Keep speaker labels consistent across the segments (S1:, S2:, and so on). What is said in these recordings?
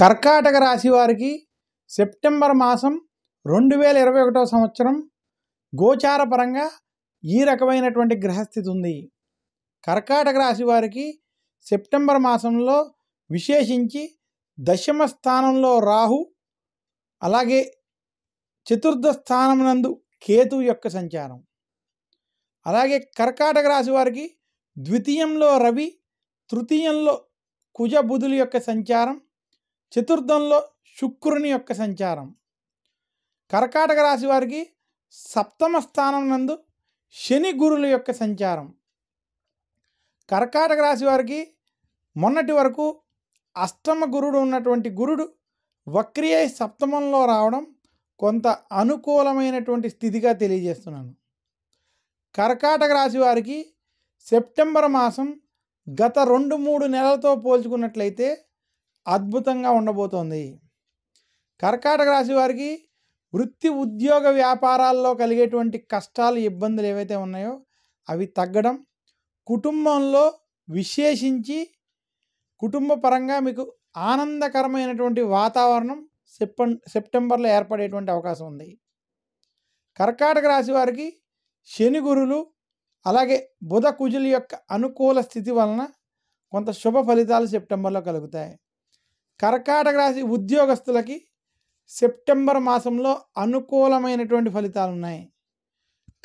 S1: కర్కాటక రాశి వారికి సెప్టెంబర్ మాసం రెండు వేల ఇరవై ఒకటో సంవత్సరం గోచార పరంగా ఈ రకమైనటువంటి గ్రహస్థితి ఉంది కర్కాటక రాశి వారికి సెప్టెంబర్ మాసంలో విశేషించి దశమ స్థానంలో రాహు అలాగే చతుర్థ స్థానం నందు కేతు యొక్క సంచారం అలాగే కర్కాటక రాశి వారికి ద్వితీయంలో రవి తృతీయంలో కుజ బుధుల యొక్క సంచారం చతుర్థంలో శుక్రుని యొక్క సంచారం కర్కాటక రాశి వారికి సప్తమ స్థానం నందు శని గురుల యొక్క సంచారం కర్కాటక రాశి వారికి మొన్నటి వరకు అష్టమ గురుడు ఉన్నటువంటి గురుడు వక్రియ సప్తమంలో రావడం కొంత అనుకూలమైనటువంటి స్థితిగా తెలియజేస్తున్నాను కర్కాటక రాశి వారికి సెప్టెంబర్ మాసం గత రెండు మూడు నెలలతో పోల్చుకున్నట్లయితే అద్భుతంగా ఉండబోతోంది కర్కాటక రాశి వారికి వృత్తి ఉద్యోగ వ్యాపారాల్లో కలిగేటువంటి కష్టాలు ఇబ్బందులు ఏవైతే ఉన్నాయో అవి తగ్గడం కుటుంబంలో విశేషించి కుటుంబ పరంగా మీకు ఆనందకరమైనటువంటి వాతావరణం సెప్టెం సెప్టెంబర్లో ఏర్పడేటువంటి అవకాశం ఉంది కర్కాటక రాశి వారికి శని గురులు అలాగే బుధ కుజుల యొక్క అనుకూల స్థితి వలన కొంత శుభ ఫలితాలు సెప్టెంబర్లో కలుగుతాయి కర్కాటక రాశి ఉద్యోగస్తులకి సెప్టెంబర్ మాసంలో అనుకూలమైనటువంటి ఫలితాలు ఉన్నాయి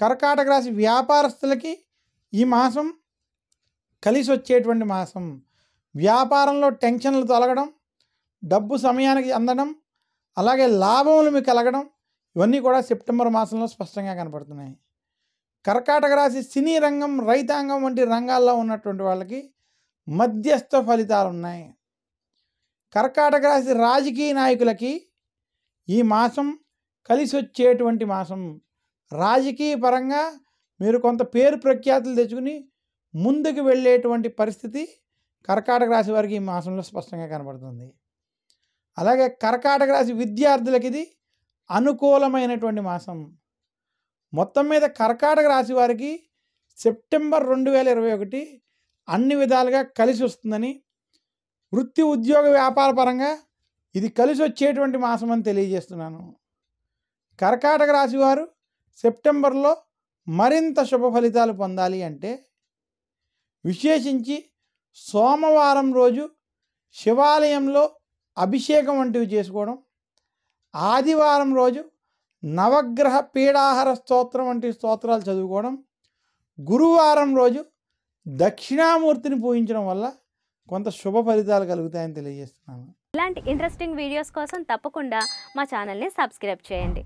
S1: కర్కాటక రాశి వ్యాపారస్తులకి ఈ మాసం కలిసి వచ్చేటువంటి మాసం వ్యాపారంలో టెన్షన్లు తొలగడం డబ్బు సమయానికి అందడం అలాగే లాభములు మీకు కలగడం ఇవన్నీ కూడా సెప్టెంబర్ మాసంలో స్పష్టంగా కనపడుతున్నాయి కర్కాటక రాశి సినీ రంగం రైతాంగం వంటి రంగాల్లో ఉన్నటువంటి వాళ్ళకి మధ్యస్థ ఫలితాలు ఉన్నాయి కర్కాటక రాశి రాజకీయ నాయకులకి ఈ మాసం కలిసి వచ్చేటువంటి మాసం రాజకీయ పరంగా మీరు కొంత పేరు ప్రఖ్యాతులు తెచ్చుకుని ముందుకు వెళ్ళేటువంటి పరిస్థితి కర్కాటక రాశి వారికి ఈ మాసంలో స్పష్టంగా కనబడుతుంది అలాగే కర్కాటక రాశి విద్యార్థులకి ఇది అనుకూలమైనటువంటి మాసం మొత్తం మీద కర్కాటక రాశి వారికి సెప్టెంబర్ రెండు వేల ఇరవై ఒకటి అన్ని విధాలుగా కలిసి వస్తుందని వృత్తి ఉద్యోగ వ్యాపార పరంగా ఇది కలిసి వచ్చేటువంటి మాసం అని తెలియజేస్తున్నాను కర్కాటక రాశి వారు సెప్టెంబర్లో మరింత శుభ ఫలితాలు పొందాలి అంటే విశేషించి సోమవారం రోజు శివాలయంలో అభిషేకం వంటివి చేసుకోవడం ఆదివారం రోజు నవగ్రహ పీడాహార స్తోత్రం వంటి స్తోత్రాలు చదువుకోవడం గురువారం రోజు దక్షిణామూర్తిని పూజించడం వల్ల కొంత శుభ ఫలితాలు కలుగుతాయని తెలియజేస్తున్నాను ఇలాంటి ఇంట్రెస్టింగ్ వీడియోస్ కోసం తప్పకుండా మా ఛానల్ని సబ్స్క్రైబ్ చేయండి